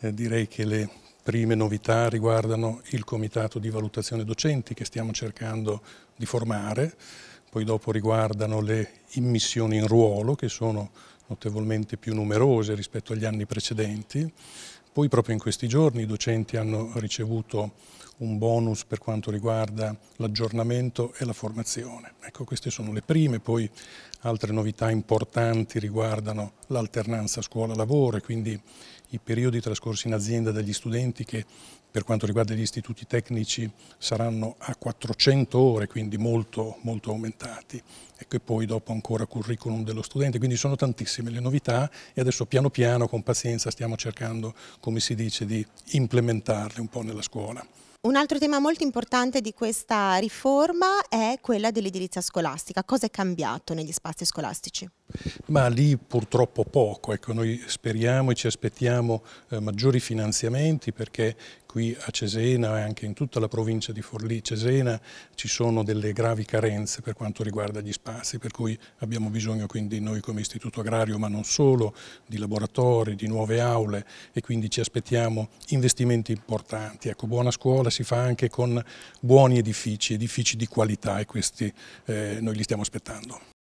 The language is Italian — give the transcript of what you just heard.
Eh, direi che le prime novità riguardano il comitato di valutazione docenti che stiamo cercando di formare, poi dopo riguardano le immissioni in ruolo che sono notevolmente più numerose rispetto agli anni precedenti, poi proprio in questi giorni i docenti hanno ricevuto un bonus per quanto riguarda l'aggiornamento e la formazione. Ecco, queste sono le prime, poi altre novità importanti riguardano l'alternanza scuola-lavoro e quindi i periodi trascorsi in azienda dagli studenti che per quanto riguarda gli istituti tecnici saranno a 400 ore, quindi molto, molto aumentati ecco, e che poi dopo ancora curriculum dello studente, quindi sono tantissime le novità e adesso piano piano con pazienza stiamo cercando, come si dice, di implementarle un po' nella scuola. Un altro tema molto importante di questa riforma è quella dell'edilizia scolastica. Cosa è cambiato negli spazi scolastici? ma lì purtroppo poco. Ecco, noi speriamo e ci aspettiamo eh, maggiori finanziamenti perché qui a Cesena e anche in tutta la provincia di Forlì, Cesena, ci sono delle gravi carenze per quanto riguarda gli spazi, per cui abbiamo bisogno quindi noi come istituto agrario, ma non solo, di laboratori, di nuove aule e quindi ci aspettiamo investimenti importanti. Ecco, buona scuola si fa anche con buoni edifici, edifici di qualità e questi eh, noi li stiamo aspettando.